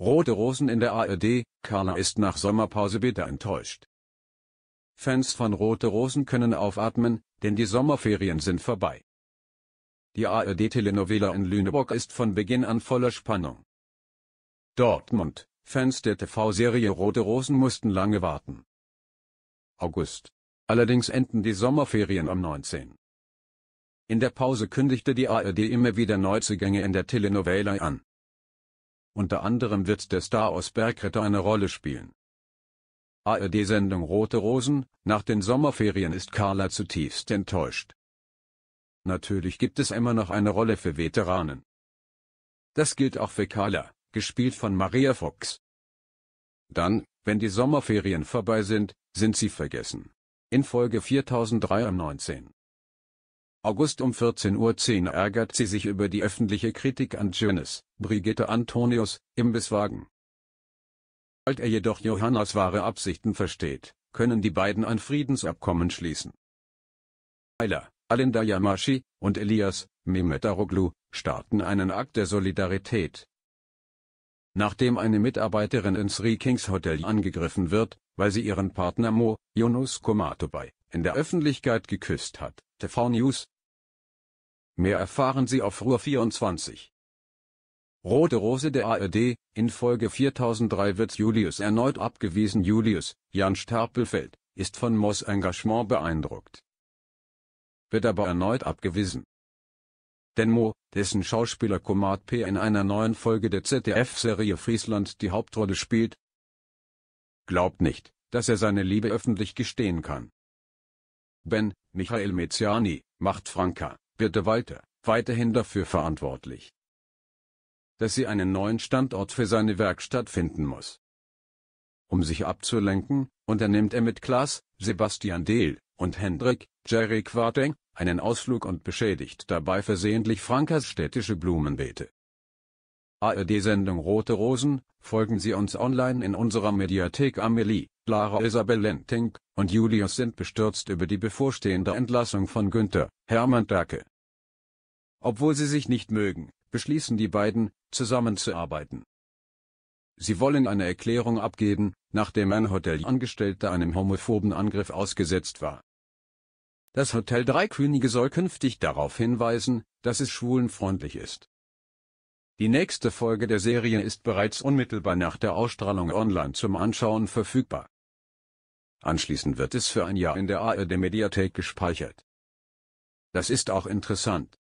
Rote Rosen in der ARD, Carla ist nach Sommerpause bitter enttäuscht. Fans von Rote Rosen können aufatmen, denn die Sommerferien sind vorbei. Die ARD-Telenovela in Lüneburg ist von Beginn an voller Spannung. Dortmund, Fans der TV-Serie Rote Rosen mussten lange warten. August. Allerdings enden die Sommerferien am 19. In der Pause kündigte die ARD immer wieder Neuzugänge in der Telenovela an. Unter anderem wird der Star aus Bergretter eine Rolle spielen. ARD-Sendung Rote Rosen, nach den Sommerferien ist Carla zutiefst enttäuscht. Natürlich gibt es immer noch eine Rolle für Veteranen. Das gilt auch für Carla, gespielt von Maria Fox. Dann, wenn die Sommerferien vorbei sind, sind sie vergessen. In Folge 4003 am 19. August um 14.10 Uhr ärgert sie sich über die öffentliche Kritik an Johannes, Brigitte Antonius, im Imbisswagen. Als er jedoch Johannas wahre Absichten versteht, können die beiden ein Friedensabkommen schließen. Ayla, Alinda Yamashi und Elias, Memetaroglu, starten einen Akt der Solidarität. Nachdem eine Mitarbeiterin ins Rikings Hotel angegriffen wird, weil sie ihren Partner Mo, Jonas Komato bei, in der Öffentlichkeit geküsst hat, TV News. Mehr erfahren Sie auf Ruhr 24 Rote Rose der ARD, in Folge 4003 wird Julius erneut abgewiesen. Julius, Jan Sterpelfeld, ist von Moss Engagement beeindruckt. Wird aber erneut abgewiesen. Denn Mo, dessen Schauspieler Komat P. in einer neuen Folge der ZDF-Serie Friesland die Hauptrolle spielt, glaubt nicht, dass er seine Liebe öffentlich gestehen kann. Ben, Michael Mezziani, macht Franka, bitte Walter, weiterhin dafür verantwortlich, dass sie einen neuen Standort für seine Werkstatt finden muss. Um sich abzulenken, unternimmt er mit Klaas, Sebastian Dehl und Hendrik, Jerry Quarteng, einen Ausflug und beschädigt dabei versehentlich Frankas städtische Blumenbeete. ARD-Sendung Rote Rosen, folgen Sie uns online in unserer Mediathek Amelie. Lara Isabel Lentink und Julius sind bestürzt über die bevorstehende Entlassung von Günther, Hermann Dacke. Obwohl sie sich nicht mögen, beschließen die beiden, zusammenzuarbeiten. Sie wollen eine Erklärung abgeben, nachdem ein Hotelangestellter einem homophoben Angriff ausgesetzt war. Das Hotel Drei Könige soll künftig darauf hinweisen, dass es schwulenfreundlich ist. Die nächste Folge der Serie ist bereits unmittelbar nach der Ausstrahlung online zum Anschauen verfügbar. Anschließend wird es für ein Jahr in der ARD e e Mediathek gespeichert. Das ist auch interessant